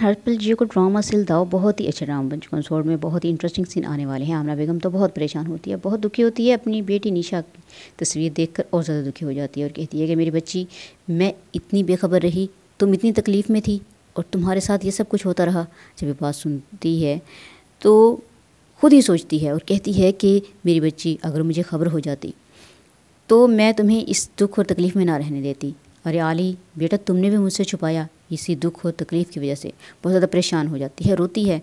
हरपल जी को ड्रामा सिल दाओ बहुत ही अच्छा बन चुका है में बहुत ही इंटरेस्टिंग सीन आने वाले हैं आमना बेगम तो बहुत परेशान होती है बहुत दुखी होती है अपनी बेटी निशा की तस्वीर देखकर और ज़्यादा दुखी हो जाती है और कहती है कि मेरी बच्ची मैं इतनी बेखबर रही तुम इतनी तकलीफ़ में थी और तुम्हारे साथ ये सब कुछ होता रहा जब ये बात सुनती है तो खुद ही सोचती है और कहती है कि मेरी बच्ची अगर मुझे खबर हो जाती तो मैं तुम्हें इस दुख और तकलीफ़ में ना रहने देती अरे आली बेटा तुमने भी मुझसे छुपाया इसी दुख और तकलीफ़ की वजह से बहुत ज़्यादा परेशान हो जाती है रोती है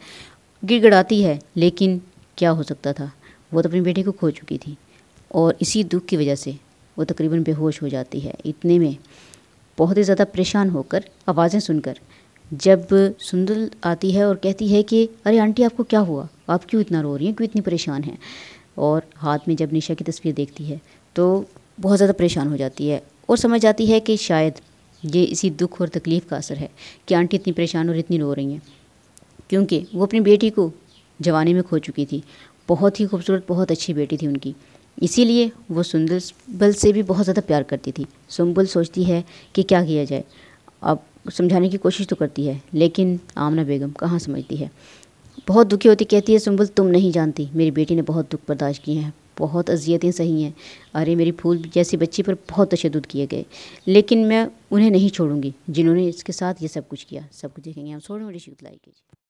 गिड़गड़ाती है लेकिन क्या हो सकता था वो तो अपने बेटे को खो चुकी थी और इसी दुख की वजह से वो तकरीबन बेहोश हो जाती है इतने में बहुत ही ज़्यादा परेशान होकर आवाज़ें सुनकर जब सुंदर आती है और कहती है कि अरे आंटी आपको क्या हुआ आप क्यों इतना रो रही हैं क्यों इतनी परेशान हैं और हाथ में जब निशा की तस्वीर देखती है तो बहुत ज़्यादा परेशान हो जाती है और समझ आती है कि शायद ये इसी दुख और तकलीफ़ का असर है कि आंटी इतनी परेशान और इतनी रो रही हैं क्योंकि वो अपनी बेटी को जवानी में खो चुकी थी बहुत ही खूबसूरत बहुत अच्छी बेटी थी उनकी इसीलिए वो सुंदरबल से भी बहुत ज़्यादा प्यार करती थी सुम्बल सोचती है कि क्या किया जाए अब समझाने की कोशिश तो करती है लेकिन आमना बेगम कहाँ समझती है बहुत दुखी होती कहती है सुंबल तुम नहीं जानती मेरी बेटी ने बहुत दुख बर्दाश्त किए हैं बहुत अजियतें सही हैं अरे मेरी फूल जैसी बच्ची पर बहुत तशद किए गए लेकिन मैं उन्हें नहीं छोड़ूँगी जिन्होंने इसके साथ ये सब कुछ किया सब कुछ देखेंगे हम छोड़ो शीत लाई के